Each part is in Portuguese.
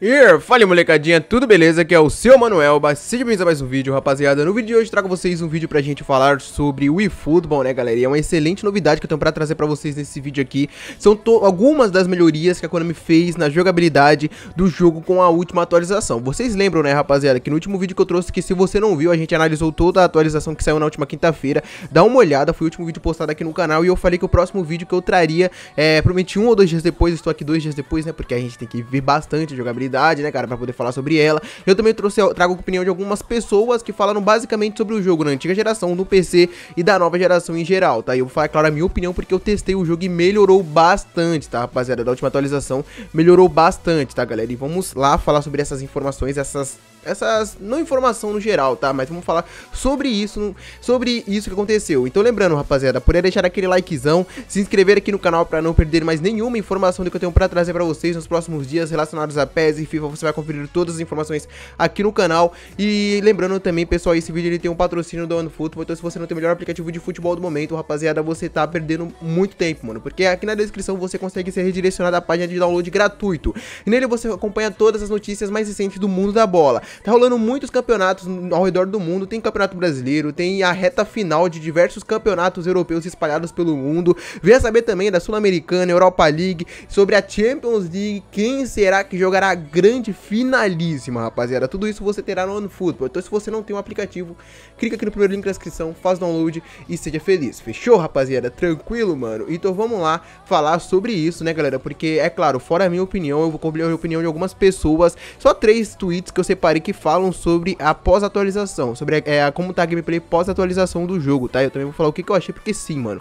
E fala molecadinha, tudo beleza? Aqui é o seu Manuel, Seja bem vindo a mais um vídeo, rapaziada. No vídeo de hoje trago vocês um vídeo pra gente falar sobre o eFootball, né galera? E é uma excelente novidade que eu tenho pra trazer pra vocês nesse vídeo aqui. São algumas das melhorias que a Konami fez na jogabilidade do jogo com a última atualização. Vocês lembram, né rapaziada, que no último vídeo que eu trouxe, que se você não viu, a gente analisou toda a atualização que saiu na última quinta-feira. Dá uma olhada, foi o último vídeo postado aqui no canal e eu falei que o próximo vídeo que eu traria, é, prometi um ou dois dias depois, estou aqui dois dias depois, né? Porque a gente tem que ver bastante jogabilidade jogabilidade, né, cara, pra poder falar sobre ela. Eu também trouxe, trago a opinião de algumas pessoas que falaram basicamente sobre o jogo na antiga geração, no PC e da nova geração em geral, tá? E eu vou falar, claro, a minha opinião, porque eu testei o jogo e melhorou bastante, tá, rapaziada? Da última atualização, melhorou bastante, tá, galera? E vamos lá falar sobre essas informações, essas essas não informação no geral, tá? Mas vamos falar sobre isso, sobre isso que aconteceu. Então lembrando, rapaziada, aí deixar aquele likezão, se inscrever aqui no canal para não perder mais nenhuma informação do que eu tenho para trazer para vocês nos próximos dias relacionados a PES e FIFA. Você vai conferir todas as informações aqui no canal e lembrando também, pessoal, esse vídeo ele tem um patrocínio do OneFootball, então se você não tem o melhor aplicativo de futebol do momento, rapaziada, você tá perdendo muito tempo, mano, porque aqui na descrição você consegue ser redirecionado à página de download gratuito. E nele você acompanha todas as notícias mais recentes do mundo da bola. Tá rolando muitos campeonatos ao redor do mundo. Tem campeonato brasileiro, tem a reta final de diversos campeonatos europeus espalhados pelo mundo. Venha saber também da Sul-Americana, Europa League, sobre a Champions League, quem será que jogará a grande finalíssima, rapaziada. Tudo isso você terá no OneFootball. Então se você não tem um aplicativo, clica aqui no primeiro link da descrição, faz download e seja feliz. Fechou, rapaziada? Tranquilo, mano? Então vamos lá falar sobre isso, né, galera? Porque, é claro, fora a minha opinião, eu vou cobrir a opinião de algumas pessoas. Só três tweets que eu separei que falam sobre a pós-atualização, sobre a, é, como tá a gameplay pós-atualização do jogo, tá? Eu também vou falar o que, que eu achei, porque sim, mano.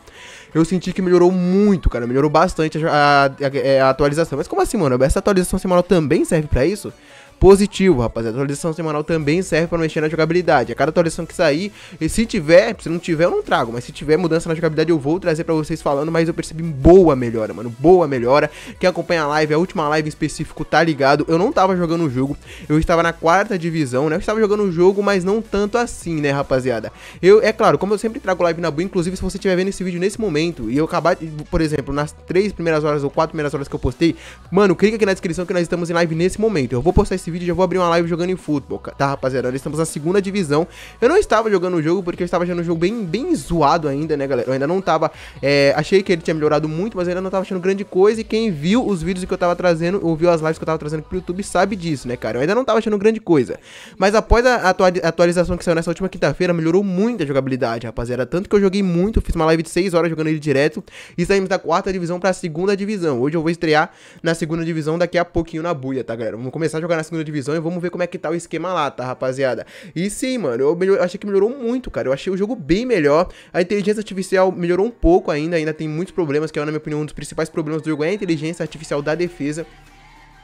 Eu senti que melhorou muito, cara, melhorou bastante a, a, a é, atualização. Mas como assim, mano? Essa atualização semanal também serve para isso? positivo, rapaziada. A atualização semanal também serve para mexer na jogabilidade. A cada atualização que sair, e se tiver, se não tiver, eu não trago, mas se tiver mudança na jogabilidade, eu vou trazer para vocês falando, mas eu percebi boa melhora, mano, boa melhora. Quem acompanha a live, a última live em específico, tá ligado? Eu não tava jogando o jogo, eu estava na quarta divisão, né? Eu estava jogando o jogo, mas não tanto assim, né, rapaziada? Eu, é claro, como eu sempre trago live na Bu, inclusive se você estiver vendo esse vídeo nesse momento e eu acabar, por exemplo, nas três primeiras horas ou quatro primeiras horas que eu postei, mano, clica aqui na descrição que nós estamos em live nesse momento. Eu vou postar esse esse vídeo, já vou abrir uma live jogando em futebol, tá, rapaziada? Nós estamos na segunda divisão. Eu não estava jogando o jogo porque eu estava achando o jogo bem, bem zoado ainda, né, galera? Eu ainda não estava. É, achei que ele tinha melhorado muito, mas eu ainda não estava achando grande coisa. E quem viu os vídeos que eu estava trazendo, ouviu as lives que eu estava trazendo pro YouTube, sabe disso, né, cara? Eu ainda não estava achando grande coisa. Mas após a atualização que saiu nessa última quinta-feira, melhorou muito a jogabilidade, rapaziada. Tanto que eu joguei muito, fiz uma live de 6 horas jogando ele direto. E saímos da quarta divisão pra segunda divisão. Hoje eu vou estrear na segunda divisão daqui a pouquinho na buia, tá, galera? Vamos começar a jogar na segunda segunda divisão e vamos ver como é que tá o esquema lá, tá, rapaziada? E sim, mano, eu, melhor, eu achei que melhorou muito, cara. Eu achei o jogo bem melhor. A inteligência artificial melhorou um pouco ainda, ainda tem muitos problemas, que é, na minha opinião, um dos principais problemas do jogo é a inteligência artificial da defesa.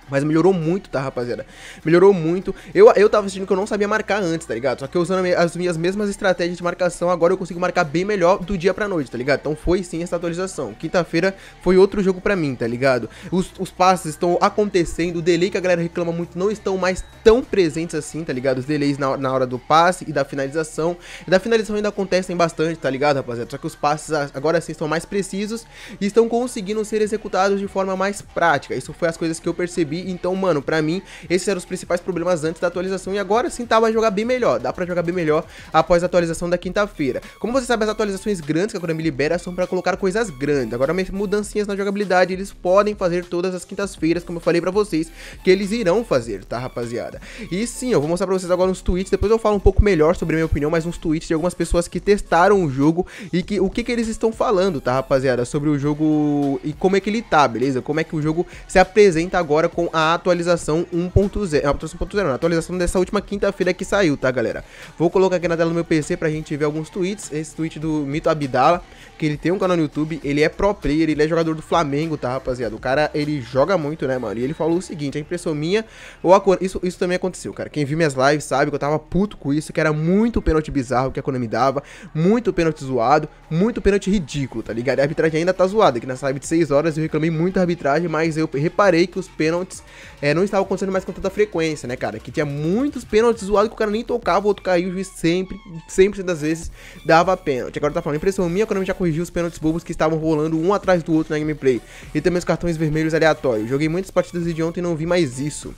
Mas melhorou muito, tá, rapaziada? Melhorou muito. Eu, eu tava sentindo que eu não sabia marcar antes, tá ligado? Só que usando as minhas mesmas estratégias de marcação, agora eu consigo marcar bem melhor do dia pra noite, tá ligado? Então foi sim essa atualização. Quinta-feira foi outro jogo pra mim, tá ligado? Os, os passes estão acontecendo, o delay que a galera reclama muito não estão mais tão presentes assim, tá ligado? Os delays na, na hora do passe e da finalização. E da finalização ainda acontecem bastante, tá ligado, rapaziada? Só que os passes agora sim estão mais precisos e estão conseguindo ser executados de forma mais prática. Isso foi as coisas que eu percebi então, mano, pra mim, esses eram os principais problemas antes da atualização. E agora sim tá, vai jogar bem melhor. Dá pra jogar bem melhor após a atualização da quinta-feira. Como você sabe, as atualizações grandes que a Konami libera são pra colocar coisas grandes. Agora, mudancinhas na jogabilidade, eles podem fazer todas as quintas-feiras, como eu falei pra vocês, que eles irão fazer, tá, rapaziada? E sim, eu vou mostrar pra vocês agora uns tweets, depois eu falo um pouco melhor sobre a minha opinião, mas uns tweets de algumas pessoas que testaram o jogo e que, o que, que eles estão falando, tá, rapaziada? Sobre o jogo e como é que ele tá, beleza? Como é que o jogo se apresenta agora com com a atualização 1.0. A atualização 1.0, a atualização dessa última quinta-feira que saiu, tá, galera? Vou colocar aqui na tela do meu PC pra gente ver alguns tweets. Esse tweet do Mito Abdala, que ele tem um canal no YouTube, ele é pro player, ele é jogador do Flamengo, tá, rapaziada? O cara, ele joga muito, né, mano? E ele falou o seguinte: a impressão minha, ou a isso, isso também aconteceu, cara. Quem viu minhas lives sabe que eu tava puto com isso, que era muito pênalti bizarro que a Konami dava, muito pênalti zoado, muito pênalti ridículo, tá ligado? E a arbitragem ainda tá zoada, que nessa live de 6 horas eu reclamei muito da arbitragem, mas eu reparei que os pênaltis é, não estava acontecendo mais com tanta frequência, né, cara? Que tinha muitos pênaltis zoados que o cara nem tocava, o outro caiu, o juiz sempre, 100% das vezes, dava pênalti. Agora tá falando, impressão minha quando eu já corrigi os pênaltis bobos que estavam rolando um atrás do outro na gameplay. E também os cartões vermelhos aleatórios. Joguei muitas partidas de ontem e não vi mais isso.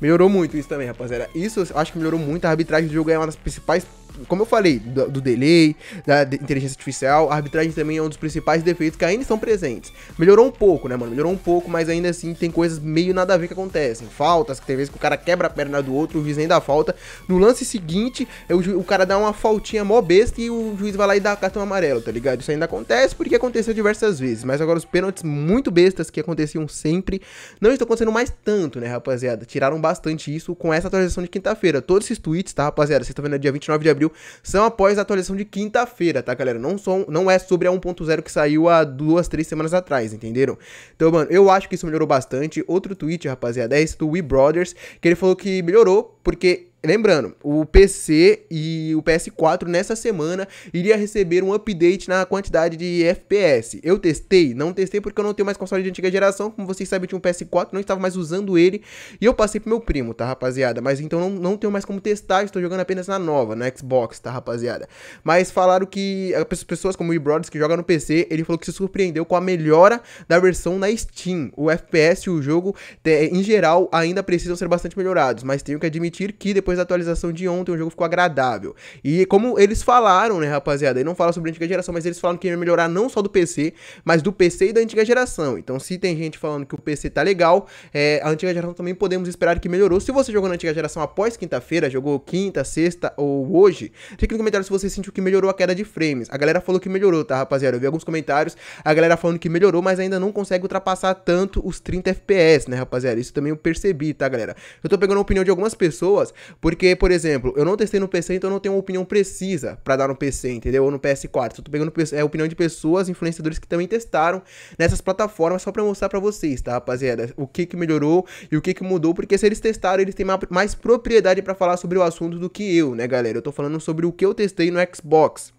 Melhorou muito isso também, rapaziada. Isso acho que melhorou muito. A arbitragem do jogo é uma das principais como eu falei, do, do delay, da de inteligência artificial, a arbitragem também é um dos principais defeitos que ainda estão presentes. Melhorou um pouco, né, mano? Melhorou um pouco, mas ainda assim tem coisas meio nada a ver que acontecem. Faltas, que tem vezes que o cara quebra a perna do outro, o juiz nem dá falta. No lance seguinte, é o, o cara dá uma faltinha mó besta e o juiz vai lá e dá cartão amarelo, tá ligado? Isso ainda acontece porque aconteceu diversas vezes. Mas agora os pênaltis muito bestas que aconteciam sempre não estão acontecendo mais tanto, né, rapaziada? Tiraram bastante isso com essa atualização de quinta-feira. Todos esses tweets, tá, rapaziada? Vocês estão vendo dia 29 de abril abril, são após a atualização de quinta-feira, tá, galera? Não, são, não é sobre a 1.0 que saiu há duas, três semanas atrás, entenderam? Então, mano, eu acho que isso melhorou bastante. Outro tweet, rapaziada, é esse do We Brothers, que ele falou que melhorou porque Lembrando, o PC e o PS4 nessa semana iria receber um update na quantidade de FPS. Eu testei, não testei porque eu não tenho mais console de antiga geração, como vocês sabem, eu tinha um PS4, não estava mais usando ele, e eu passei pro meu primo, tá, rapaziada? Mas então não, não tenho mais como testar, estou jogando apenas na nova, na Xbox, tá, rapaziada? Mas falaram que as pessoas como o brothers que joga no PC, ele falou que se surpreendeu com a melhora da versão na Steam. O FPS e o jogo, em geral, ainda precisam ser bastante melhorados, mas tenho que admitir que depois depois da atualização de ontem, o jogo ficou agradável. E como eles falaram, né, rapaziada, e não fala sobre a antiga geração, mas eles falam que ia melhorar não só do PC, mas do PC e da antiga geração. Então, se tem gente falando que o PC tá legal, é, a antiga geração também podemos esperar que melhorou. Se você jogou na antiga geração após quinta-feira, jogou quinta, sexta ou hoje, fica no comentário se você sentiu que melhorou a queda de frames. A galera falou que melhorou, tá, rapaziada? Eu vi alguns comentários, a galera falando que melhorou, mas ainda não consegue ultrapassar tanto os 30 FPS, né, rapaziada? Isso também eu percebi, tá, galera? Eu tô pegando a opinião de algumas pessoas, porque, por exemplo, eu não testei no PC, então eu não tenho uma opinião precisa para dar no PC, entendeu? Ou no PS4. Só tô pegando é, opinião de pessoas, influenciadores que também testaram nessas plataformas só para mostrar para vocês, tá, rapaziada? O que que melhorou e o que que mudou, porque se eles testaram, eles têm mais propriedade para falar sobre o assunto do que eu, né, galera? Eu tô falando sobre o que eu testei no Xbox.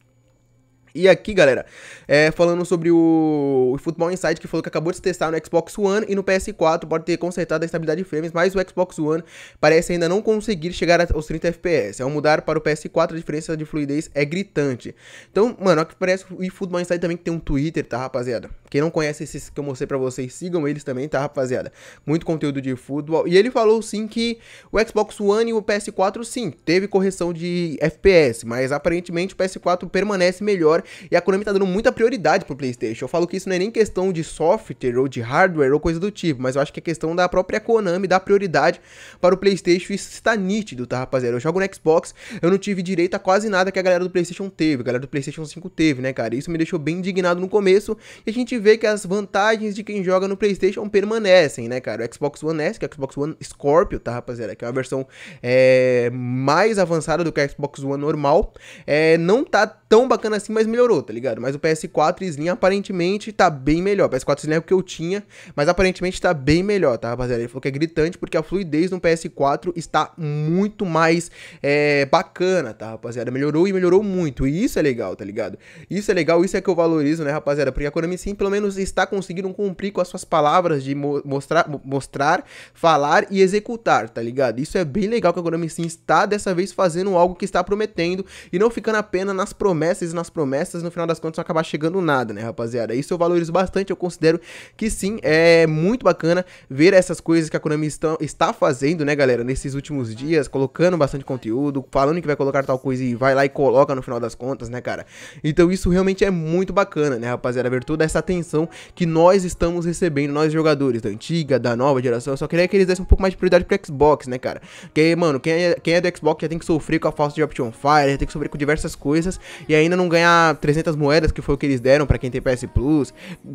E aqui, galera, é, falando sobre o, o Insight, que falou que acabou de se testar no Xbox One e no PS4, pode ter consertado a estabilidade de frames, mas o Xbox One parece ainda não conseguir chegar aos 30 FPS. Ao mudar para o PS4, a diferença de fluidez é gritante. Então, mano, aqui parece o futebol Insight também que tem um Twitter, tá, rapaziada? Quem não conhece esses que eu mostrei pra vocês, sigam eles também, tá, rapaziada? Muito conteúdo de futebol. E ele falou, sim, que o Xbox One e o PS4, sim, teve correção de FPS, mas aparentemente o PS4 permanece melhor e a Konami tá dando muita prioridade pro PlayStation. Eu falo que isso não é nem questão de software ou de hardware ou coisa do tipo, mas eu acho que é questão da própria Konami dar prioridade para o PlayStation. Isso está nítido, tá, rapaziada? Eu jogo no Xbox, eu não tive direito a quase nada que a galera do PlayStation teve, a galera do PlayStation 5 teve, né, cara? Isso me deixou bem indignado no começo, e a gente vê que as vantagens de quem joga no PlayStation permanecem, né, cara? O Xbox One S, que é o Xbox One Scorpio, tá, rapaziada? Que é uma versão é, mais avançada do que a Xbox One normal, é, não tá tão bacana assim, mas melhorou, tá ligado? Mas o PS4 Slim aparentemente tá bem melhor. O PS4 Slim é o que eu tinha, mas aparentemente tá bem melhor, tá, rapaziada? Ele falou que é gritante porque a fluidez no PS4 está muito mais é, bacana, tá, rapaziada? Melhorou e melhorou muito. E isso é legal, tá ligado? Isso é legal, isso é que eu valorizo, né, rapaziada? Porque a Konami Sim pelo menos está conseguindo cumprir com as suas palavras de mo mostrar, mostrar, falar e executar, tá ligado? Isso é bem legal que a Konami Sim está dessa vez fazendo algo que está prometendo e não ficando apenas nas promessas promessas e nas promessas, no final das contas, não acabar chegando nada, né, rapaziada? Isso eu valorizo bastante, eu considero que sim, é muito bacana ver essas coisas que a Konami está, está fazendo, né, galera, nesses últimos dias, colocando bastante conteúdo, falando que vai colocar tal coisa e vai lá e coloca no final das contas, né, cara? Então isso realmente é muito bacana, né, rapaziada? Ver toda essa atenção que nós estamos recebendo, nós jogadores da antiga, da nova geração. Eu só queria que eles dessem um pouco mais de prioridade pro Xbox, né, cara? Porque, mano, quem é, quem é do Xbox já tem que sofrer com a falta de Option Fire, já tem que sofrer com diversas coisas e ainda não ganhar 300 moedas, que foi o que eles deram para quem tem PS Plus,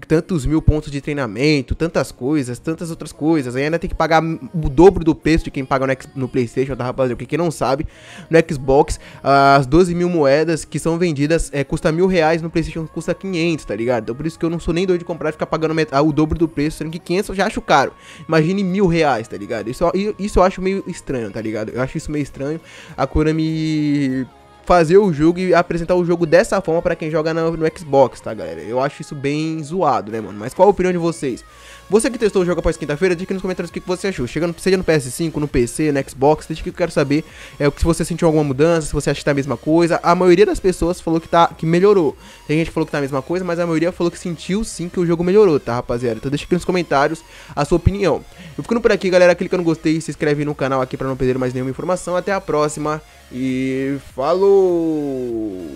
tantos mil pontos de treinamento, tantas coisas, tantas outras coisas. Aí ainda tem que pagar o dobro do preço de quem paga no, X, no PlayStation, tá, rapaziada? o que não sabe, no Xbox, as 12 mil moedas que são vendidas é, custa mil reais, no PlayStation custa 500, tá ligado? Então por isso que eu não sou nem doido de comprar e ficar pagando ah, o dobro do preço, sendo que 500 eu já acho caro. Imagine mil reais, tá ligado? Isso, isso eu acho meio estranho, tá ligado? Eu acho isso meio estranho. A Konami fazer o jogo e apresentar o jogo dessa forma para quem joga no, no Xbox, tá, galera? Eu acho isso bem zoado, né, mano? Mas qual a opinião de vocês? Você que testou o jogo após quinta-feira, diga aqui nos comentários o que você achou. Chegando, seja no PS5, no PC, no Xbox, deixa que eu quero saber é, se você sentiu alguma mudança, se você acha que tá a mesma coisa. A maioria das pessoas falou que, tá, que melhorou. Tem gente que falou que tá a mesma coisa, mas a maioria falou que sentiu sim que o jogo melhorou, tá, rapaziada? Então deixa aqui nos comentários a sua opinião. Eu ficando por aqui, galera. Clica no gostei, se inscreve no canal aqui pra não perder mais nenhuma informação. Até a próxima e falou!